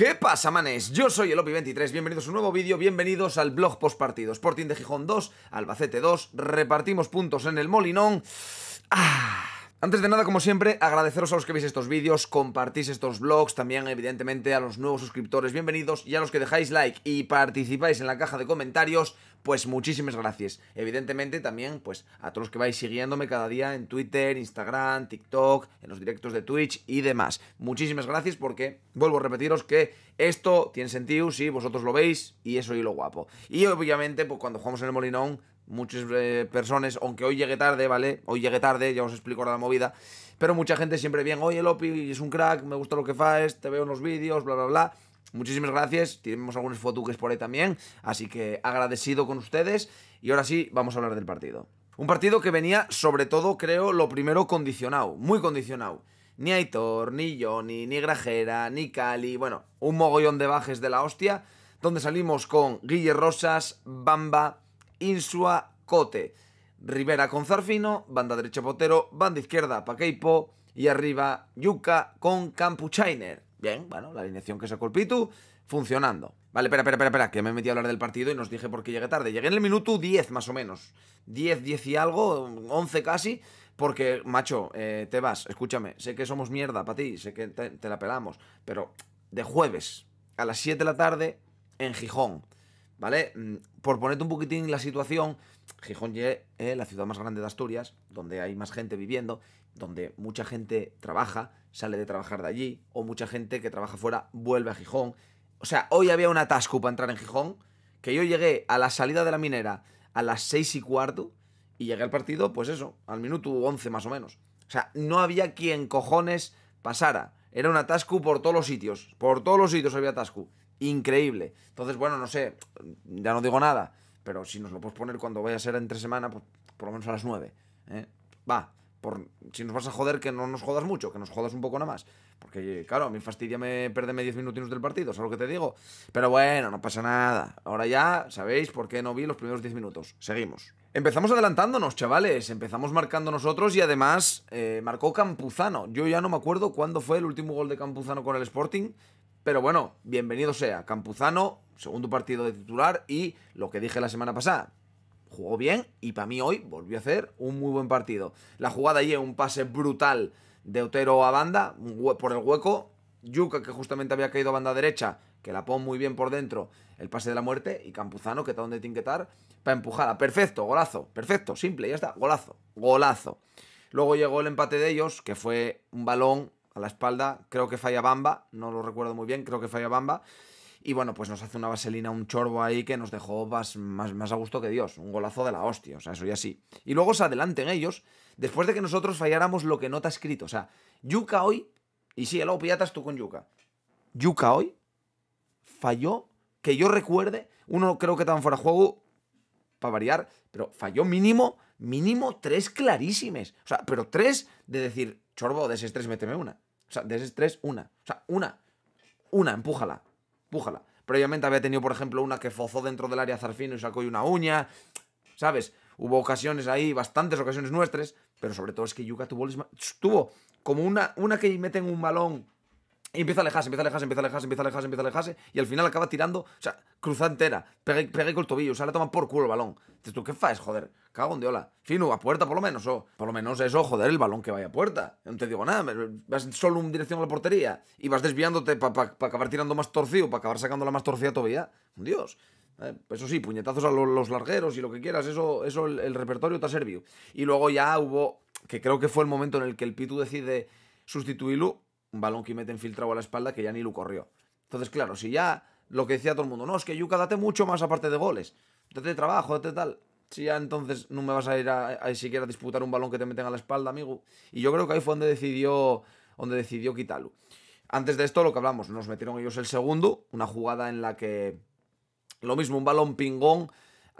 ¿Qué pasa, manes? Yo soy el Opi23, bienvenidos a un nuevo vídeo, bienvenidos al blog postpartido. Sporting de Gijón 2, Albacete 2, repartimos puntos en el Molinón. Ah, antes de nada, como siempre, agradeceros a los que veis estos vídeos, compartís estos blogs, también evidentemente a los nuevos suscriptores, bienvenidos, y a los que dejáis like y participáis en la caja de comentarios, pues muchísimas gracias. Evidentemente también, pues a todos los que vais siguiéndome cada día en Twitter, Instagram, TikTok, en los directos de Twitch y demás. Muchísimas gracias porque vuelvo a repetiros que esto tiene sentido si vosotros lo veis y eso y lo guapo. Y obviamente, pues cuando jugamos en el Molinón, muchas eh, personas, aunque hoy llegue tarde, ¿vale? Hoy llegue tarde, ya os explico ahora la movida. Pero mucha gente siempre viene, oye Lopi, es un crack, me gusta lo que faes, te veo en los vídeos, bla, bla, bla. Muchísimas gracias, tenemos algunos fotuques por ahí también, así que agradecido con ustedes y ahora sí vamos a hablar del partido. Un partido que venía sobre todo, creo, lo primero condicionado, muy condicionado. Ni Aitor, ni Johnny, ni Grajera, ni Cali, bueno, un mogollón de bajes de la hostia, donde salimos con Guille Rosas, Bamba, Insua, Cote, Rivera con Zarfino, banda derecha Potero, banda izquierda Paqueipo y arriba Yuka con Campuchainer. Bien, bueno, la alineación que se el tú funcionando. Vale, espera, espera, espera, que me metí a hablar del partido y nos dije por qué llegué tarde. Llegué en el minuto 10 más o menos. 10, 10 y algo, 11 casi, porque, macho, eh, te vas, escúchame, sé que somos mierda para ti, sé que te, la pelamos, pero de jueves a las 7 de la tarde en Gijón. ¿vale? Mm, por ponerte un poquitín la situación, Gijón es eh, la ciudad más grande de Asturias, donde hay más gente viviendo, donde mucha gente trabaja, sale de trabajar de allí, o mucha gente que trabaja fuera vuelve a Gijón. O sea, hoy había un atasco para entrar en Gijón, que yo llegué a la salida de la minera a las seis y cuarto y llegué al partido, pues eso, al minuto once más o menos. O sea, no había quien cojones pasara. Era un atasco por todos los sitios. Por todos los sitios había atasco. Increíble. Entonces, bueno, no sé, ya no digo nada, pero si nos lo puedes poner cuando vaya a ser entre semana, pues por lo menos a las nueve ¿eh? Va, si nos vas a joder, que no nos jodas mucho, que nos jodas un poco nada más. Porque, claro, a mí fastidia me perderme 10 minutos del partido, ¿sabes lo que te digo? Pero bueno, no pasa nada. Ahora ya sabéis por qué no vi los primeros 10 minutos. Seguimos. Empezamos adelantándonos, chavales. Empezamos marcando nosotros y además eh, marcó Campuzano. Yo ya no me acuerdo cuándo fue el último gol de Campuzano con el Sporting. Pero bueno, bienvenido sea. Campuzano, segundo partido de titular y lo que dije la semana pasada jugó bien y para mí hoy volvió a hacer un muy buen partido. La jugada allí, un pase brutal de Otero a banda, por el hueco. Yuka, que justamente había caído a banda derecha, que la pone muy bien por dentro, el pase de la muerte. Y Campuzano, que está donde estar, para empujada. Perfecto, golazo, perfecto, simple, ya está, golazo, golazo. Luego llegó el empate de ellos, que fue un balón a la espalda, creo que falla Bamba, no lo recuerdo muy bien, creo que falla Bamba. Y bueno, pues nos hace una vaselina, un chorbo ahí que nos dejó más, más, a gusto que Dios. Un golazo de la hostia, o sea, eso ya sí. Y luego se adelanten ellos, después de que nosotros falláramos lo que no te ha escrito. O sea, Yuka hoy, y sí, el luego pillatas tú con Yuka. Yuka hoy falló, que yo recuerde, uno creo que tan fuera de juego, para variar, pero falló mínimo, mínimo tres clarísimes. O sea, pero tres de decir, chorbo, de ese tres méteme una. O sea, de ese tres, una. O sea, una. Una, empújala pújala. Previamente había tenido, por ejemplo, una que fozó dentro del área Zarfino y sacó una uña. ¿Sabes? Hubo ocasiones ahí, bastantes ocasiones nuestras, pero sobre todo es que Yuka tuvo, tuvo como una, una que meten un balón y empieza a alejarse, empieza a alejarse, empieza a alejarse, empieza a alejarse, empieza a alejarse. Y al final acaba tirando, o sea, cruzada entera. Pega, con el tobillo, o sea, le toma por culo el balón. Dices tú, ¿qué faes, joder? Cago en diola. Fino, a puerta por lo menos, o. Por lo menos eso, joder, el balón que vaya a puerta. No te digo nada, vas solo en dirección a la portería. Y vas desviándote para acabar tirando más torcido, para acabar sacando la más torcida todavía. Dios. Eh, eso sí, puñetazos a los largueros y lo que quieras, eso, eso el, repertorio te ha servido. Y luego ya hubo, que creo que fue el momento en el que el Pitu decide sustituirlo un balón que meten filtrado a la espalda que ya ni lo corrió. Entonces, claro, si ya lo que decía todo el mundo, no, es que Yuka date mucho más aparte de goles. Date trabajo, date tal. Si ya entonces no me vas a ir a, siquiera a disputar un balón que te meten a la espalda, amigo. Y yo creo que ahí fue donde decidió, donde decidió quitarlo Antes de esto, lo que hablamos, nos metieron ellos el segundo, una jugada en la que lo mismo, un balón pingón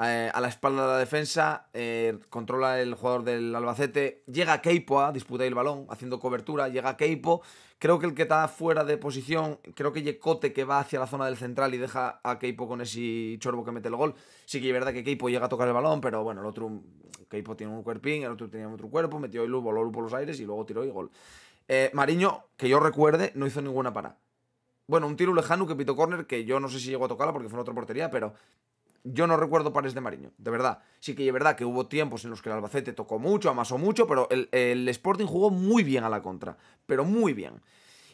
eh, a la espalda de la defensa, eh, controla el jugador del Albacete, llega Keipo a disputar el balón, haciendo cobertura, llega Keipo, creo que el que está fuera de posición, creo que Yecote que va hacia la zona del central y deja a Keipo con ese chorbo que mete el gol, sí que es verdad que Keipo llega a tocar el balón, pero bueno, el otro, Keipo tiene un cuerpín, el otro tenía otro cuerpo, metió el voló por los aires y luego tiró el gol. Eh, Mariño, que yo recuerde, no hizo ninguna para. Bueno, un tiro lejano que pito corner, que yo no sé si llegó a tocarla porque fue en otra portería, pero yo no recuerdo pares de Mariño, de verdad. Sí que es verdad que hubo tiempos en los que el Albacete tocó mucho, amasó mucho, pero el, Sporting jugó muy bien a la contra, pero muy bien.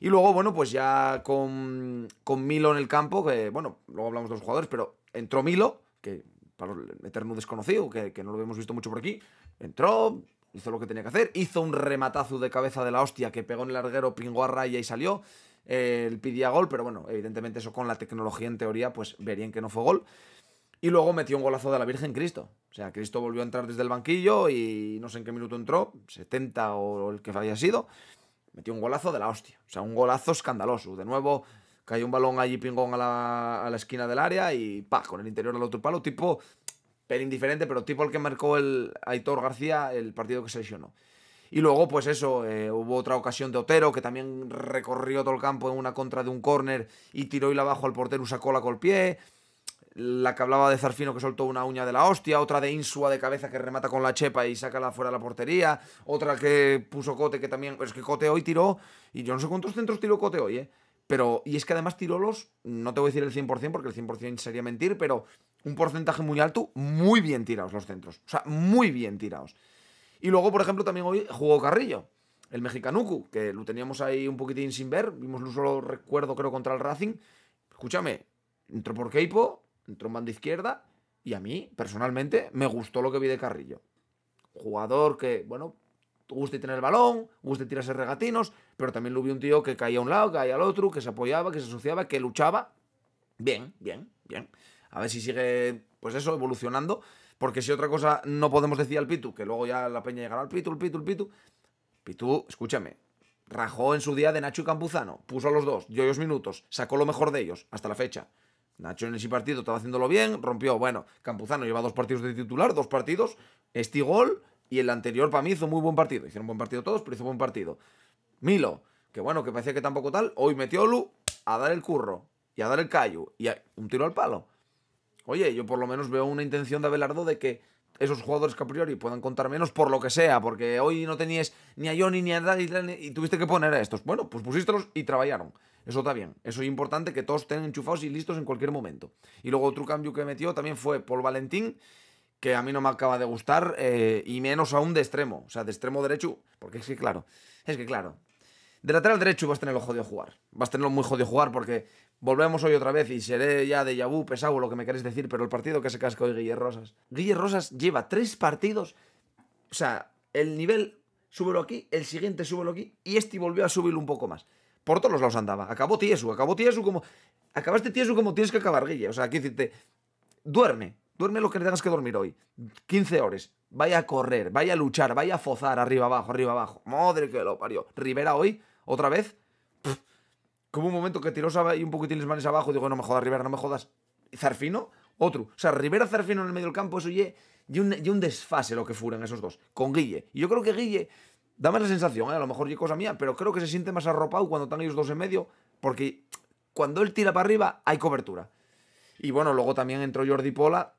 Y luego, bueno, pues ya con, Milo en el campo, que bueno, luego hablamos de los jugadores, pero entró Milo, que para el eterno desconocido, que, no lo hemos visto mucho por aquí, entró, hizo lo que tenía que hacer, hizo un rematazo de cabeza de la hostia que pegó en el larguero, pingó a raya y salió. el pidía gol, pero bueno, evidentemente eso con la tecnología en teoría, pues verían que no fue gol. Y luego metió un golazo de la Virgen Cristo. O sea, Cristo volvió a entrar desde el banquillo y no sé en qué minuto entró, 70 o el que había sido. Metió un golazo de la hostia. O sea, un golazo escandaloso. De nuevo, cayó un balón allí pingón a la, esquina del área y pa, con el interior al otro palo. Tipo, pero indiferente, pero tipo el que marcó el Aitor García el partido que se lesionó. Y luego, pues eso, eh, hubo otra ocasión de Otero, que también recorrió todo el campo en una contra de un córner y tiró y la abajo al portero, sacó la col pie la que hablaba de Zarfino que soltó una uña de la hostia, otra de Insua de cabeza que remata con la chepa y saca la fuera de la portería, otra que puso Cote que también, es que Cote hoy tiró, y yo no sé cuántos centros tiró Cote hoy, ¿eh? Pero, y es que además tiró los, no te voy a decir el 100% porque el 100% sería mentir, pero un porcentaje muy alto, muy bien tirados los centros, o sea, muy bien tirados. Y luego, por ejemplo, también hoy jugó Carrillo, el mexicanuku, que lo teníamos ahí un poquitín sin ver, vimos un solo recuerdo creo contra el Racing, escúchame, entró por Keipo, entró en banda izquierda y a mí, personalmente, me gustó lo que vi de Carrillo. Jugador que, bueno, gusta tener el balón, gusta tirarse regatinos, pero también lo vi un tío que caía a un lado, caía al otro, que se apoyaba, que se asociaba, que luchaba. Bien, bien, bien. A ver si sigue, pues eso, evolucionando. Porque si otra cosa no podemos decir al Pitu, que luego ya la peña llegará al Pitu, el Pitu, el Pitu. Pitu, escúchame, rajó en su día de Nacho y Campuzano, puso a los dos, dio dos minutos, sacó lo mejor de ellos, hasta la fecha. Nacho en ese partido estaba haciéndolo bien, rompió, bueno, Campuzano lleva dos partidos de titular, dos partidos, este gol y el anterior para mí hizo muy buen partido, hicieron buen partido todos, pero hizo buen partido. Milo, que bueno, que parecía que tampoco tal, hoy metió Lu a dar el curro y a dar el callo y un tiro al palo. Oye, yo por lo menos veo una intención de Abelardo de que esos jugadores que a priori puedan contar menos por lo que sea, porque hoy no tenías ni a Johnny ni a y tuviste que poner a estos. Bueno, pues los y trabajaron. Eso está bien. Eso es importante que todos estén enchufados y listos en cualquier momento. Y luego otro cambio que metió también fue Paul Valentín, que a mí no me acaba de gustar, eh, y menos aún de extremo, o sea, de extremo derecho, porque es que claro, es que claro, de lateral derecho vas a tenerlo jodido jugar. Vas a tenerlo muy jodido jugar porque volvemos hoy otra vez y seré ya de Yabú, pesado lo que me queréis decir, pero el partido que se casca hoy Guille Rosas. Guille Rosas lleva tres partidos. O sea, el nivel súbelo aquí, el siguiente súbelo aquí y este volvió a subirlo un poco más. Por todos los lados andaba. Acabó Tiesu, acabó Tiesu como. Acabaste Tiesu como tienes que acabar, Guille. O sea, aquí decirte. Duerme, Duerme lo que tengas que dormir hoy. 15 horas. Vaya a correr, vaya a luchar, vaya a fozar arriba abajo, arriba abajo. Madre que lo parió. Rivera hoy, otra vez. como un momento que tiró y un poquitín les manes abajo. Digo, no me jodas, Rivera, no me jodas. Zarfino, otro. O sea, Rivera Zarfino en el medio del campo, eso y, y, un, desfase lo que fueron esos dos. Con Guille. Y yo creo que Guille. Dame la sensación, ¿eh? a lo mejor es cosa mía, pero creo que se siente más arropado cuando están ellos dos en medio, porque cuando él tira para arriba hay cobertura. Y bueno, luego también entró Jordi Pola,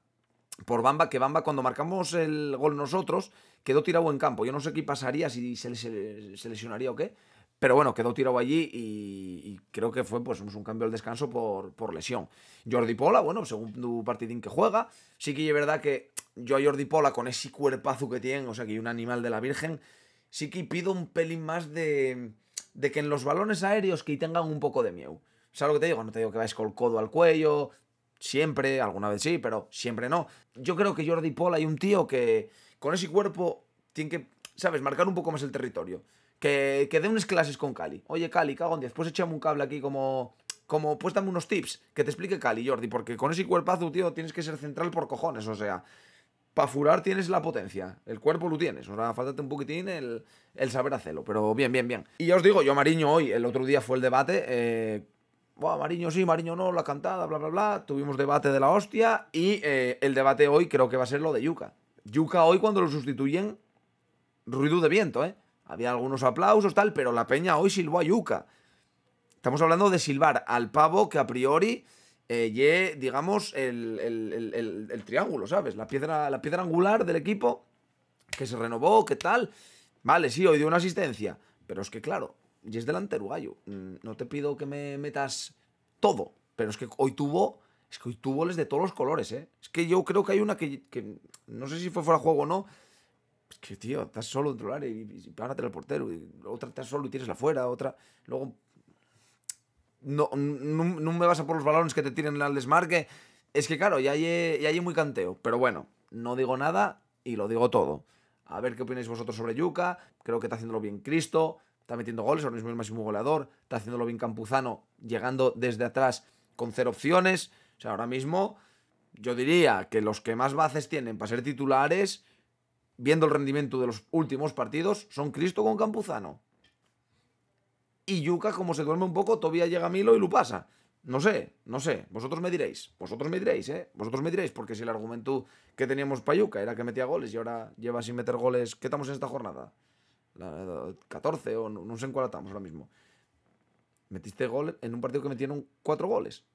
por Bamba, que Bamba cuando marcamos el gol nosotros quedó tirado en campo. Yo no sé qué pasaría, si se, lesionaría o qué, pero bueno, quedó tirado allí y, creo que fue pues, un cambio al descanso por, por lesión. Jordi Pola, bueno, según tu partidín que juega, sí que es verdad que yo a Jordi Pola con ese cuerpazo que tiene, o sea que un animal de la Virgen, sí que pido un pelín más de, de que en los balones aéreos que tengan un poco de miedo. ¿Sabes lo que te digo? No te digo que vayas con el codo al cuello, siempre, alguna vez sí, pero siempre no. Yo creo que Jordi Paul hay un tío que con ese cuerpo tiene que, ¿sabes?, marcar un poco más el territorio. Que, que dé unas clases con Cali. Oye, Cali, cago en 10, pues echame un cable aquí como... Como, pues dame unos tips que te explique Cali, Jordi, porque con ese cuerpazo, tío, tienes que ser central por cojones, o sea para furar tienes la potencia, el cuerpo lo tienes, ahora faltate un poquitín el, el, saber hacerlo, pero bien, bien, bien. Y ya os digo, yo Mariño hoy, el otro día fue el debate, eh, Buah, Mariño sí, Mariño no, la cantada, bla, bla, bla. Tuvimos debate de la hostia y eh, el debate hoy creo que va a ser lo de Yuca. Yuca hoy cuando lo sustituyen, ruido de viento, ¿eh? Había algunos aplausos, tal, pero la peña hoy silbó a Yuca. Estamos hablando de silbar al pavo que a priori eh, digamos, el, triángulo, ¿sabes? La piedra, la piedra angular del equipo que se renovó, ¿qué tal? Vale, sí, hoy dio una asistencia, pero es que claro, y es delantero gallo. Mm, no te pido que me metas todo, pero es que hoy tuvo, es que hoy tuvo de todos los colores, ¿eh? Es que yo creo que hay una que, no sé si fue fuera juego o no. Es que, tío, estás solo en el área y, párate al portero. Y otra estás solo y tienes la fuera, otra. Luego. No, no, me vas a por los balones que te tiren al desmarque. Es que, claro, y hay, ya hay muy canteo. Pero bueno, no digo nada y lo digo todo. A ver qué opináis vosotros sobre Yuka. Creo que está haciéndolo bien Cristo está metiendo goles, ahora mismo es el máximo goleador, está haciéndolo bien Campuzano, llegando desde atrás con cero opciones. O sea, ahora mismo yo diría que los que más bases tienen para ser titulares, viendo el rendimiento de los últimos partidos, son Cristo con Campuzano. Y Yuca, como se duerme un poco, todavía llega Milo y lo pasa. No sé, no sé. Vosotros me diréis. Vosotros me diréis, ¿eh? Vosotros me diréis, porque si el argumento que teníamos para Yuka era que metía goles y ahora lleva sin meter goles, ¿qué estamos en esta jornada? 14 o no, sé en cuál estamos ahora mismo. Metiste gol en un partido que metieron cuatro goles.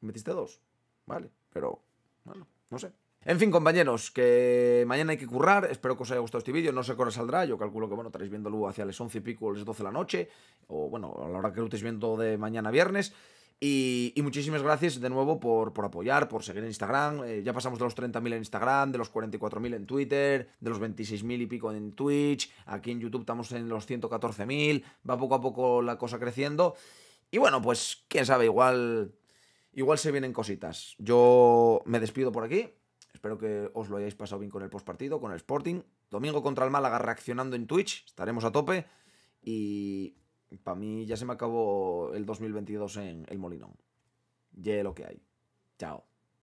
Metiste dos. Vale, pero bueno, no sé. En fin, compañeros, que mañana hay que currar. Espero que os haya gustado este vídeo. No sé cuándo saldrá. Yo calculo que, bueno, estaréis viéndolo hacia las 11 y pico, las 12 de la noche. O, bueno, a la hora que lo estéis viendo de mañana viernes. Y, muchísimas gracias de nuevo por, por apoyar, por seguir en Instagram. Eh, ya pasamos de los 30.000 en Instagram, de los 44.000 en Twitter, de los 26.000 y pico en Twitch. Aquí en YouTube estamos en los 114.000. Va poco a poco la cosa creciendo. Y bueno, pues quién sabe, igual, igual se vienen cositas. Yo me despido por aquí. Espero que os lo hayáis pasado bien con el postpartido, con el Sporting. Domingo contra el Málaga reaccionando en Twitch. Estaremos a tope. Y para mí ya se me acabó el 2022 en el Molinón. Ye lo que hay. Chao.